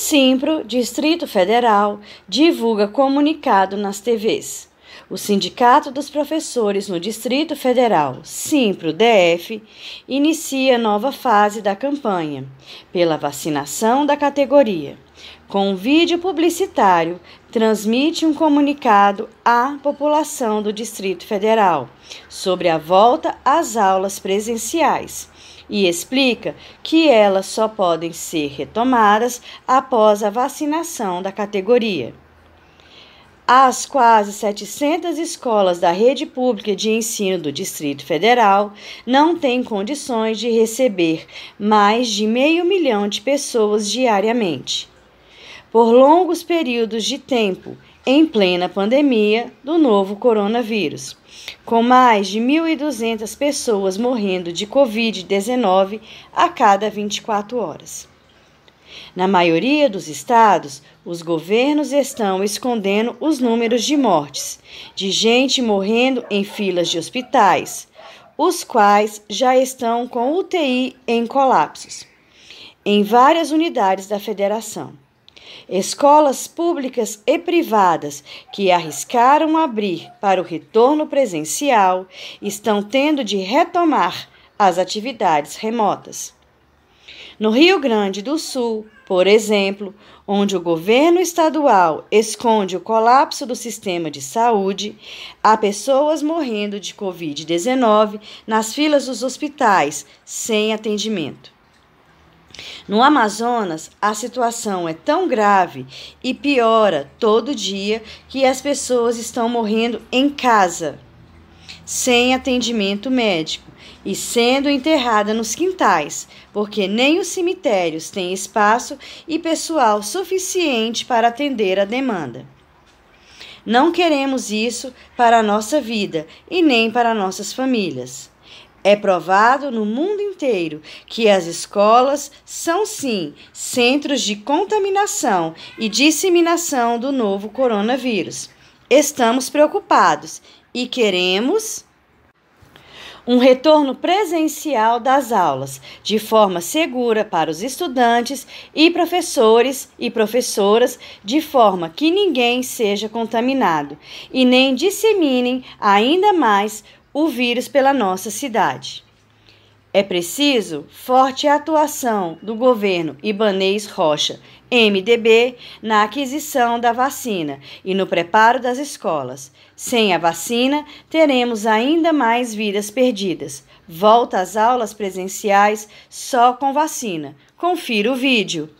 Simpro, Distrito Federal, divulga comunicado nas TVs. O Sindicato dos Professores no Distrito Federal, Simpro DF, inicia nova fase da campanha pela vacinação da categoria. Com um vídeo publicitário, transmite um comunicado à população do Distrito Federal sobre a volta às aulas presenciais e explica que elas só podem ser retomadas após a vacinação da categoria. As quase 700 escolas da rede pública de ensino do Distrito Federal não têm condições de receber mais de meio milhão de pessoas diariamente. Por longos períodos de tempo, em plena pandemia do novo coronavírus, com mais de 1.200 pessoas morrendo de Covid-19 a cada 24 horas. Na maioria dos estados, os governos estão escondendo os números de mortes, de gente morrendo em filas de hospitais, os quais já estão com UTI em colapsos, em várias unidades da federação. Escolas públicas e privadas que arriscaram abrir para o retorno presencial estão tendo de retomar as atividades remotas. No Rio Grande do Sul, por exemplo, onde o governo estadual esconde o colapso do sistema de saúde, há pessoas morrendo de Covid-19 nas filas dos hospitais sem atendimento. No Amazonas, a situação é tão grave e piora todo dia que as pessoas estão morrendo em casa, sem atendimento médico e sendo enterrada nos quintais, porque nem os cemitérios têm espaço e pessoal suficiente para atender a demanda. Não queremos isso para a nossa vida e nem para nossas famílias. É provado no mundo inteiro que as escolas são sim centros de contaminação e disseminação do novo coronavírus. Estamos preocupados e queremos um retorno presencial das aulas, de forma segura para os estudantes e professores e professoras, de forma que ninguém seja contaminado e nem disseminem ainda mais o vírus pela nossa cidade. É preciso forte atuação do governo Ibanês Rocha, MDB, na aquisição da vacina e no preparo das escolas. Sem a vacina, teremos ainda mais vidas perdidas. Volta às aulas presenciais só com vacina. Confira o vídeo.